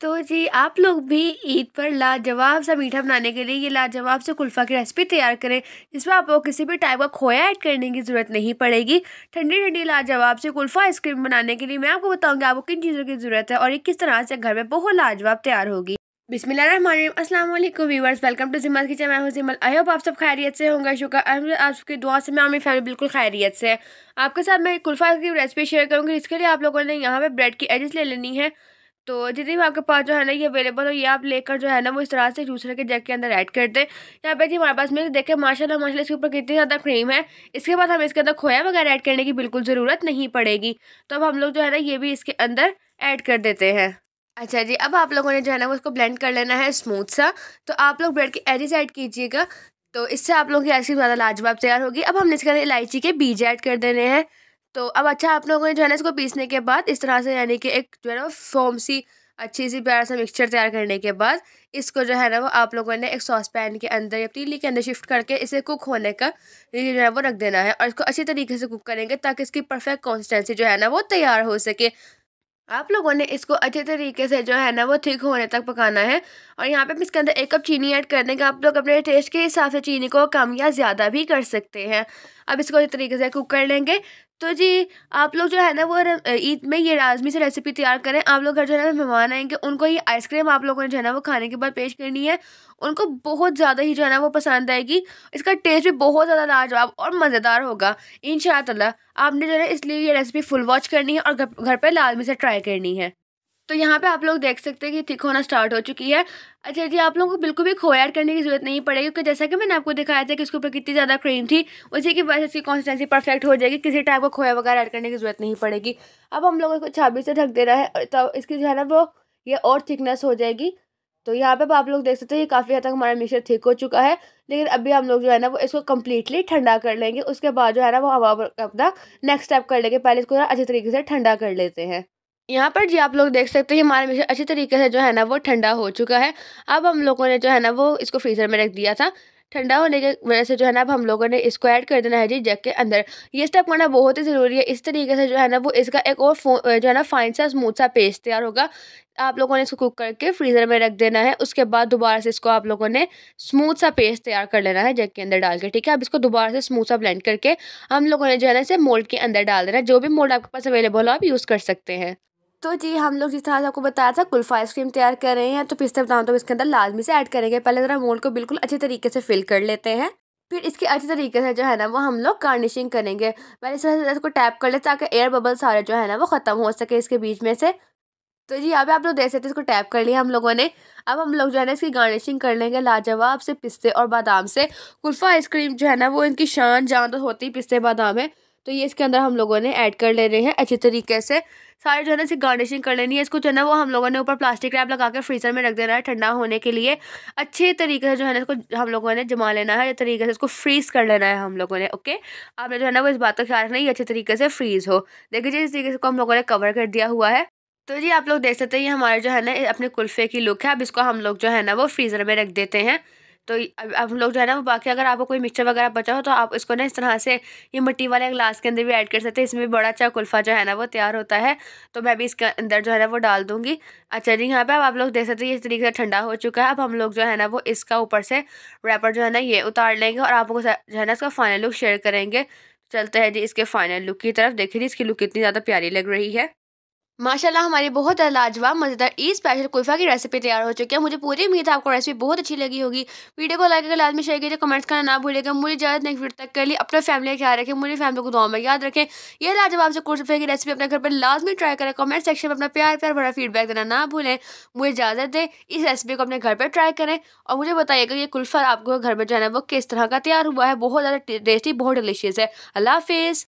तो जी आप लोग भी ईद पर लाजवाब सा मीठा बनाने के लिए ये लाजवाब से कुल्फ़ा की रेसिपी तैयार करें जिसमें आपको किसी भी टाइप का खोया ऐड करने की ज़रूरत नहीं पड़ेगी ठंडी ठंडी लाजवाब से कुल्फ़ा आइसक्रीम बनाने के लिए मैं आपको बताऊँगी आपको किन चीज़ों की ज़रूरत है और ये किस तरह से घर में बहुत लाजवाब तैयार होगी बिस्मिल अस्सलाम वालेकुम व्यूवर्स वेलकम टू जिमल की मैं हूं जिमल आई होप आप सब खैरियत से होंगे शुक्र आप दुआ से मैं मेरी फैमिली बिल्कुल खैरियत से है आपके साथ मैं कुल्फ़ा की रेसिपी शेयर करूंगी इसके लिए आप लोगों ने यहाँ पे ब्रेड की एजेस ले लेनी है तो जितनी भी आपके पास जो है ना ये अवेलेबल हो ये आप लेकर जो है ना वो इस तरह से दूसरे के जग के अंदर ऐड करते हैं यहाँ पे जी हमारे पास में देखें माशाल्लाह माशाल्लाह इसके ऊपर कितनी ज़्यादा क्रीम है इसके बाद हमें इसके अंदर खोया वगैरह ऐड करने की बिल्कुल ज़रूरत नहीं पड़ेगी तो अब हम लोग जो है ना ये भी इसके अंदर ऐड कर देते हैं अच्छा जी अब आप लोगों ने जो है ना उसको ब्लेंड कर लेना है स्मूथ सा तो आप लोग ब्रेड की एजेस ऐड कीजिएगा तो इससे आप लोगों की आइसक्रीम ज़्यादा लाजवाब तैयार होगी अब हमने इसके अंदर इलायची के बीज ऐड कर देने हैं तो अब अच्छा आप लोगों ने जो है ना इसको पीसने के बाद इस तरह से यानी कि एक जो है ना फोम सी अच्छी सी प्यारा सा मिक्सचर तैयार करने के बाद इसको जो है ना वो आप लोगों ने एक सॉस पैन के अंदर या तीली के अंदर शिफ्ट करके इसे कुक होने का जो है वो रख देना है और इसको अच्छी तरीके से कुक करेंगे ताकि इसकी परफेक्ट कॉन्सिस्टेंसी जो है ना वो तैयार हो सके आप लोगों ने इसको अच्छे तरीके से जो है ना वो थिक होने तक पकाना है और यहाँ पे हम इसके अंदर एक कप चीनी ऐड कर देंगे आप लोग अपने टेस्ट के हिसाब से चीनी को कम या ज़्यादा भी कर सकते हैं अब इसको अच्छे तरीके से कुक कर लेंगे तो जी आप लोग जो है ना वो ईद में ये लाजमी से रेसिपी तैयार करें आप लोग घर जो है ना मेहमान आएंगे उनको ये आइसक्रीम आप लोगों ने जो है ना वो खाने के बाद पेश करनी है उनको बहुत ज़्यादा ही जो है ना वो पसंद आएगी इसका टेस्ट भी बहुत ज़्यादा लाजवाब और मज़ेदार होगा इन आपने जो है इसलिए ये रेसिपी फुल वॉच करनी है और घर पर लाजमी से ट्राई करनी है तो यहाँ पे आप लोग देख सकते हैं कि थिक होना स्टार्ट हो चुकी है अच्छा जी आप लोगों को बिल्कुल भी खोया ऐड करने की जरूरत नहीं पड़ेगी क्योंकि जैसा कि मैंने आपको दिखाया था कि इसके ऊपर कितनी ज़्यादा क्रीम थी उसी की वजह से इसकी कॉन्सिस्टेंसी परफेक्ट हो जाएगी किसी टाइप का खोया वगैरह ऐड करने की जरूरत नहीं पड़ेगी अब हम लोगों को छाबी से ढक देना है तो इसकी जो है ना वो ये और थिकनेस हो जाएगी तो यहाँ पे आप लोग देख सकते हैं ये काफ़ी हद तक हमारा मिक्सर थिक हो चुका है लेकिन अभी हम लोग जो है ना वो इसको कम्प्लीटली ठंडा कर लेंगे उसके बाद जो है ना वो हम अपना नेक्स्ट स्टेप कर लेंगे पहले इसको अच्छे तरीके से ठंडा कर लेते हैं यहाँ पर जी आप लोग देख सकते हैं हमारा मिक्सर अच्छी तरीके से जो है ना वो ठंडा हो चुका है अब हम लोगों ने जो है ना वो इसको फ्रीज़र में रख दिया था ठंडा होने के वजह से जो है ना अब हम लोगों ने इसको ऐड कर देना है जी जग के अंदर ये स्टेप करना बहुत ही ज़रूरी है इस तरीके से जो है ना वो इसका एक और जो है ना फाइन सा स्मूथ सा पेस्ट तैयार होगा आप लोगों ने इसको कुक करके फ्रीज़र में रख देना है उसके बाद दोबारा से इसको आप लोगों ने स्मूथ सा पेस्ट तैयार कर लेना है जग के अंदर डाल के ठीक है अब इसको दोबारा से स्मूथ सा ब्लेंड करके हम लोगों ने जो है ना इसे मोल्ड के अंदर डाल देना है जो भी मोल्ड आपके पास अवेलेबल हो आप यूज़ कर सकते हैं तो जी हम लोग जिस तरह से आपको बताया था कुल्फा आइसक्रीम तैयार कर रहे हैं तो पिस्ता बताऊँ तो इसके अंदर लाजमी से ऐड करेंगे पहले ज़रा मोल्ड को बिल्कुल अच्छे तरीके से फिल कर लेते हैं फिर इसके अच्छे तरीके से जो है ना वो हम लोग गार्निशिंग करेंगे मैंने इस तरह से इसको टैप कर लेते ताकि एयर बबल सारे जो है ना वो ख़त्म हो सके इसके बीच में से तो जी अब आप लोग देख सकते हैं इसको टैप कर लिया हम लोगों ने अब हम लोग जो है ना इसकी गार्निशिंग कर लेंगे लाजवाब से पिस्ते और बादाम से कुल्फा आइसक्रीम जो है ना वो इनकी शान जान तो होती पिस्ते बादाम है तो ये इसके अंदर हम लोगों ने ऐड कर लेने हैं अच्छे तरीके से सारे जो है ना इसे गार्निशिंग कर लेनी है इसको जो है ना वो हम लोगों ने ऊपर प्लास्टिक रैप लगा के फ्रीज़र में रख देना है ठंडा होने के लिए अच्छे तरीके से जो है ना इसको हम लोगों ने जमा लेना है तरीके से इसको फ्रीज़ कर लेना है हम लोगों ने ओके आपने जो है ना वो इस बात का ख्याल रखना ये अच्छे तरीके से फ्रीज़ हो देखिए जी इस तरीके से हम लोगों ने कवर कर दिया हुआ है तो जी आप लोग देख सकते हैं ये हमारे जो है ना अपने कुल्फ़े की लुक है अब इसको हम लोग जो है ना वो फ्रीज़र में रख देते हैं तो हम लोग जो है ना वो बाकी अगर आपको कोई मिक्सचर वगैरह बचा हो तो आप इसको ना इस तरह से ये मिट्टी वाले ग्लास के अंदर भी ऐड कर सकते हैं इसमें भी बड़ा अच्छा कुल्फ़ा जो है ना वो तैयार होता है तो मैं भी इसके अंदर जो है ना वो डाल दूँगी अच्छा जी यहाँ पर अब आप लोग देख सकते हैं इस तरीके से ठंडा हो चुका है अब हम लोग जो है ना वो इसका ऊपर से रैपर जो है ना ये उतार लेंगे और आपको जो है ना इसका फाइनल लुक शेयर करेंगे चलते हैं जी इसके फाइनल लुक की तरफ देखिए जी इसकी लुक कितनी ज़्यादा प्यारी लग रही है माशाल्लाह हमारी बहुत लाजवाब मज़ेदार ई स्पेशल कुल्फ़ा की रेसिपी तैयार हो चुकी है मुझे पूरी उम्मीद है आपको रेसिपी बहुत अच्छी लगी होगी वीडियो को लाइक करके लाजमी शेयर कीजिए कमेंट्स करना ना भूलिएगा मुझे इजाजत नेक्स्ट वीडियो तक कर लिए अपने फैमिली का ख्याल रखें मुझे फैमिली को दुआ में याद रखें यह लाजवाब से कुल्फ़े की रेसिपी अपने घर पर लाजमी ट्राई करें कमेंट सेक्शन में अपना प्यार प्यार भरा फीडबैक देना ना भूलें मुझे इजाज़त दें इस रेसिपी को अपने घर पर ट्राई करें और मुझे बताइएगा ये कुल्फ़ा आपको घर पर जो है वो किस तरह का तैयार हुआ है बहुत ज़्यादा टेस्टी बहुत डिलीशियस है अल्लाह हाफिज़